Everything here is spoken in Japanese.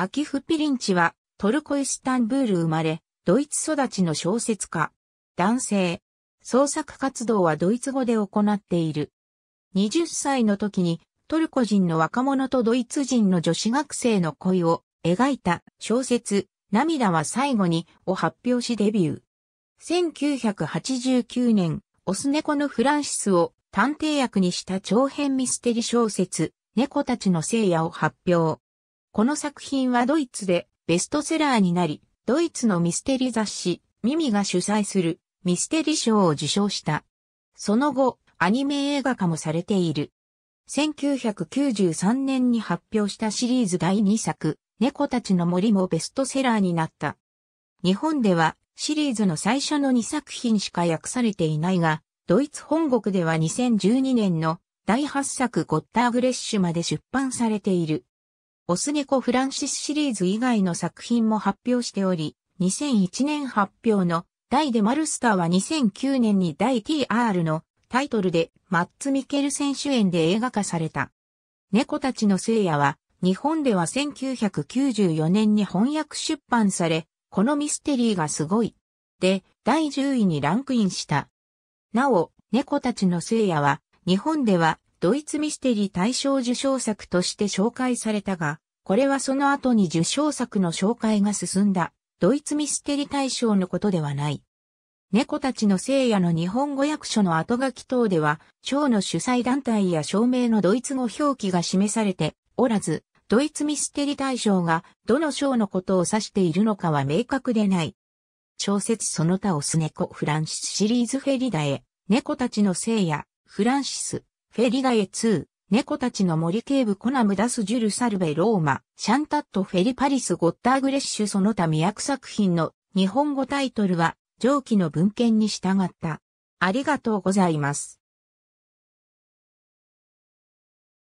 アキフ・ピリンチは、トルコ・イスタンブール生まれ、ドイツ育ちの小説家。男性。創作活動はドイツ語で行っている。20歳の時に、トルコ人の若者とドイツ人の女子学生の恋を描いた小説、涙は最後にを発表しデビュー。1989年、オス猫のフランシスを探偵役にした長編ミステリ小説、猫たちの聖夜を発表。この作品はドイツでベストセラーになり、ドイツのミステリ雑誌、ミミが主催するミステリ賞を受賞した。その後、アニメ映画化もされている。1993年に発表したシリーズ第2作、猫たちの森もベストセラーになった。日本ではシリーズの最初の2作品しか訳されていないが、ドイツ本国では2012年の第8作ゴッターグレッシュまで出版されている。オス猫フランシスシリーズ以外の作品も発表しており、2001年発表の大でマルスターは2009年に大 TR のタイトルでマッツ・ミケル選手演で映画化された。猫たちの聖夜は日本では1994年に翻訳出版され、このミステリーがすごい。で、第10位にランクインした。なお、猫たちの聖夜は日本ではドイツミステリー大賞受賞作として紹介されたが、これはその後に受賞作の紹介が進んだ、ドイツミステリ大賞のことではない。猫たちの聖夜の日本語訳書の後書き等では、賞の主催団体や証明のドイツ語表記が示されておらず、ドイツミステリ大賞がどの賞のことを指しているのかは明確でない。小説その他オス猫フランシスシリーズフェリダエ、猫たちの聖夜、フランシス、フェリダエ2、猫たちの森警部コナムダスジュルサルベローマ、シャンタットフェリパリスゴッターグレッシュその他未役作品の日本語タイトルは上記の文献に従った。ありがとうございます。